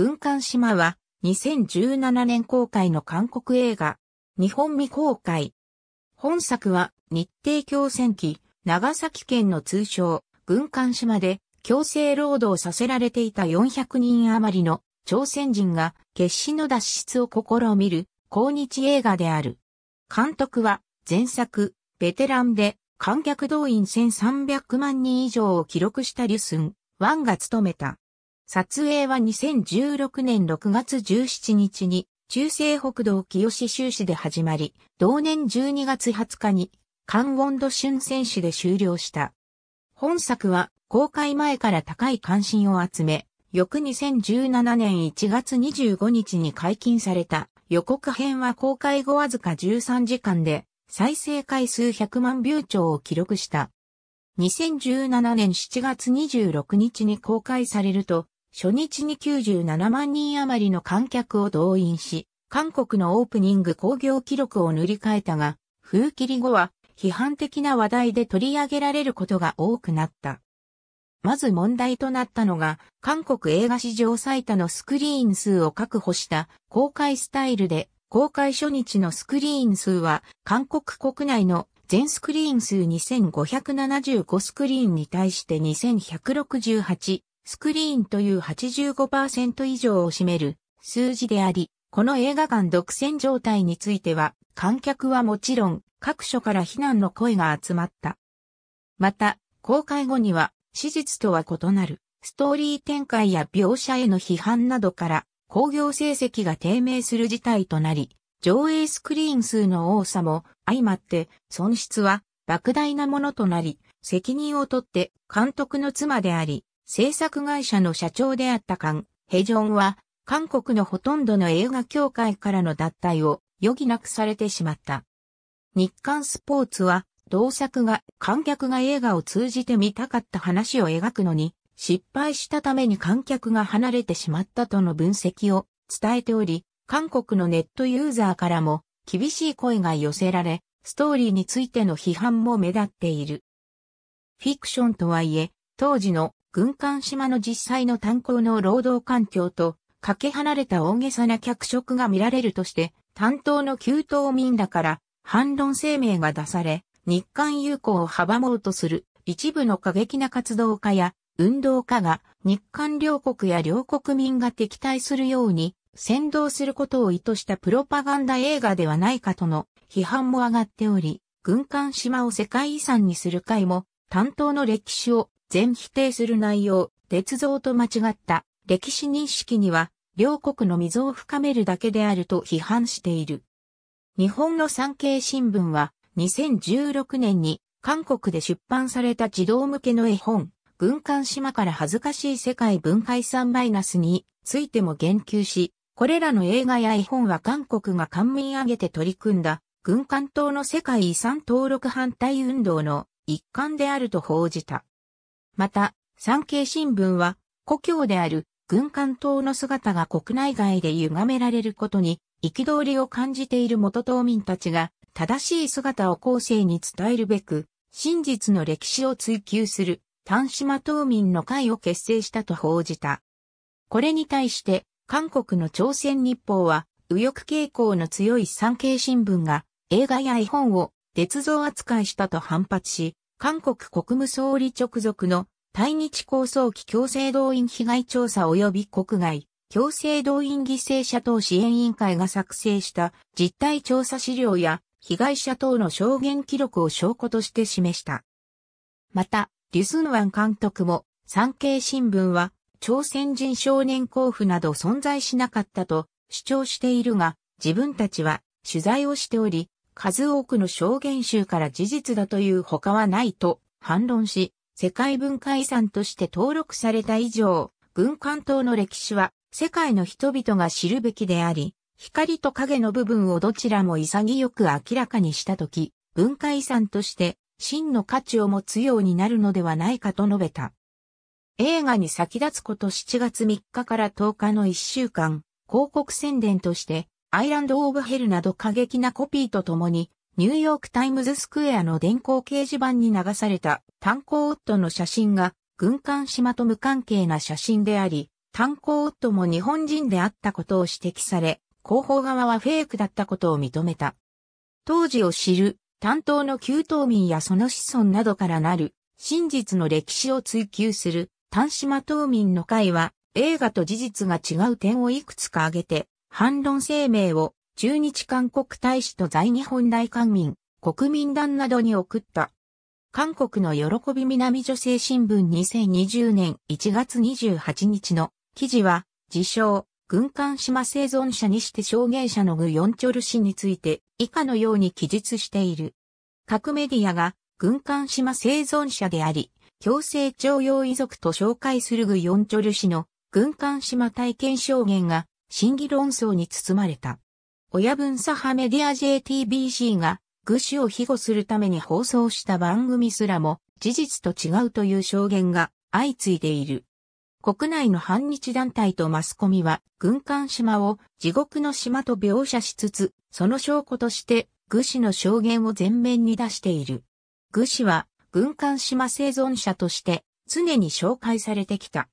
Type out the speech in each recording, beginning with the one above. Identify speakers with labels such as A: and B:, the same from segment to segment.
A: 軍艦島は2017年公開の韓国映画、日本未公開。本作は日程共戦期、長崎県の通称、軍艦島で強制労働させられていた400人余りの朝鮮人が決死の脱出を試みる抗日映画である。監督は前作、ベテランで観客動員1300万人以上を記録したリュスン、ワンが務めた。撮影は2016年6月17日に中西北道清志州市で始まり、同年12月20日に関温度春戦手で終了した。本作は公開前から高い関心を集め、翌2017年1月25日に解禁された予告編は公開後わずか13時間で再生回数100万ビュー超を記録した。2017年7月26日に公開されると、初日に97万人余りの観客を動員し、韓国のオープニング興行記録を塗り替えたが、風切り後は批判的な話題で取り上げられることが多くなった。まず問題となったのが、韓国映画史上最多のスクリーン数を確保した公開スタイルで、公開初日のスクリーン数は、韓国国内の全スクリーン数2575スクリーンに対して2168スクリーンという85%以上を占める数字であり、この映画館独占状態については、観客はもちろん各所から非難の声が集まった。また、公開後には、史実とは異なる、ストーリー展開や描写への批判などから、興行成績が低迷する事態となり、上映スクリーン数の多さも相まって損失は莫大なものとなり、責任を取って監督の妻であり、制作会社の社長であったカン・ヘジョンは、韓国のほとんどの映画協会からの脱退を余儀なくされてしまった。日刊スポーツは、同作が、観客が映画を通じて見たかった話を描くのに、失敗したために観客が離れてしまったとの分析を伝えており、韓国のネットユーザーからも厳しい声が寄せられ、ストーリーについての批判も目立っている。フィクションとはいえ、当時の軍艦島の実際の炭鉱の労働環境と、かけ離れた大げさな脚色が見られるとして、担当の旧島民らから反論声明が出され、日韓友好を阻もうとする一部の過激な活動家や運動家が日韓両国や両国民が敵対するように先導することを意図したプロパガンダ映画ではないかとの批判も上がっており、軍艦島を世界遺産にする会も担当の歴史を全否定する内容、鉄造と間違った歴史認識には、両国の溝を深めるだけであると批判している。日本の産経新聞は、2016年に韓国で出版された児童向けの絵本、軍艦島から恥ずかしい世界文化遺産マイナスについても言及し、これらの映画や絵本は韓国が官民挙げて取り組んだ、軍艦島の世界遺産登録反対運動の一環であると報じた。また、産経新聞は、故郷である軍艦島の姿が国内外で歪められることに、憤りを感じている元島民たちが、正しい姿を後世に伝えるべく、真実の歴史を追求する、丹島島民の会を結成したと報じた。これに対して、韓国の朝鮮日報は、右翼傾向の強い産経新聞が、映画や絵本を、鉄造扱いしたと反発し、韓国国務総理直属の対日構想期強制動員被害調査及び国外強制動員犠牲者等支援委員会が作成した実態調査資料や被害者等の証言記録を証拠として示した。また、リュスンワン監督も産経新聞は朝鮮人少年交付など存在しなかったと主張しているが、自分たちは取材をしており、数多くの証言集から事実だという他はないと反論し、世界文化遺産として登録された以上、軍艦島の歴史は世界の人々が知るべきであり、光と影の部分をどちらも潔く明らかにしたとき、文化遺産として真の価値を持つようになるのではないかと述べた。映画に先立つこと7月3日から10日の1週間、広告宣伝としてアイランド・オブ・ヘルなど過激なコピーとともに、ニューヨーク・タイムズ・スクエアの電光掲示板に流された炭鉱夫の写真が、軍艦島と無関係な写真であり、炭鉱夫も日本人であったことを指摘され、広報側はフェイクだったことを認めた。当時を知る担当の旧島民やその子孫などからなる真実の歴史を追求する丹島島民の会は映画と事実が違う点をいくつか挙げて反論声明を駐日韓国大使と在日本大官民、国民団などに送った。韓国の喜び南女性新聞2020年1月28日の記事は、自称、軍艦島生存者にして証言者のグ・ヨンチョル氏について以下のように記述している。各メディアが軍艦島生存者であり、強制徴用遺族と紹介するグ・ヨンチョル氏の軍艦島体験証言が審議論争に包まれた。親分左派メディア JTBC が、愚子を庇護するために放送した番組すらも、事実と違うという証言が相次いでいる。国内の反日団体とマスコミは、軍艦島を地獄の島と描写しつつ、その証拠として、愚子の証言を前面に出している。愚子は、軍艦島生存者として、常に紹介されてきた。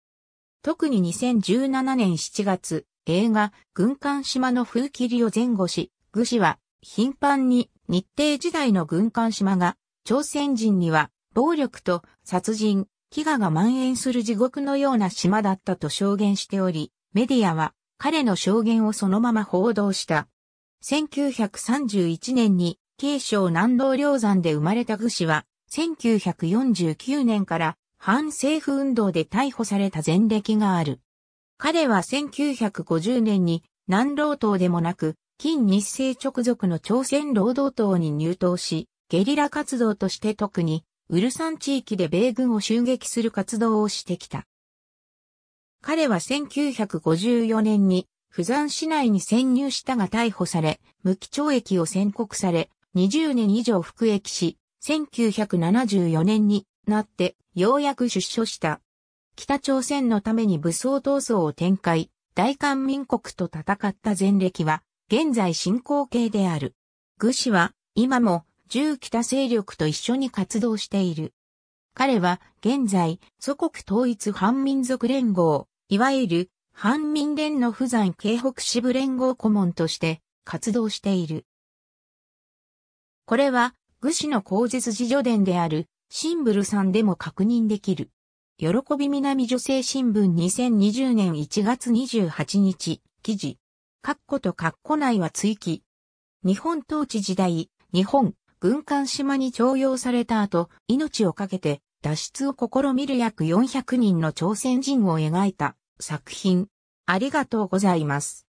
A: 特に2017年7月、映画、軍艦島の風切りを前後し、愚氏は頻繁に日程時代の軍艦島が朝鮮人には暴力と殺人、飢餓が蔓延する地獄のような島だったと証言しており、メディアは彼の証言をそのまま報道した。1931年に慶省南道梁山で生まれた愚氏は、1949年から反政府運動で逮捕された前歴がある。彼は1950年に南労党でもなく、近日清直属の朝鮮労働党に入党し、ゲリラ活動として特に、ウルサン地域で米軍を襲撃する活動をしてきた。彼は1954年に、釜山市内に潜入したが逮捕され、無期懲役を宣告され、20年以上服役し、1974年になって、ようやく出所した。北朝鮮のために武装闘争を展開、大韓民国と戦った前歴は、現在進行形である。愚氏は、今も、旧北勢力と一緒に活動している。彼は、現在、祖国統一反民族連合、いわゆる、反民連の不山京北支部連合顧問として、活動している。これは、愚氏の口述自助伝である、シンブルさんでも確認できる。喜び南女性新聞2020年1月28日、記事。カッコとカッコ内は追記。日本統治時代、日本、軍艦島に徴用された後、命を懸けて脱出を試みる約400人の朝鮮人を描いた作品。ありがとうございます。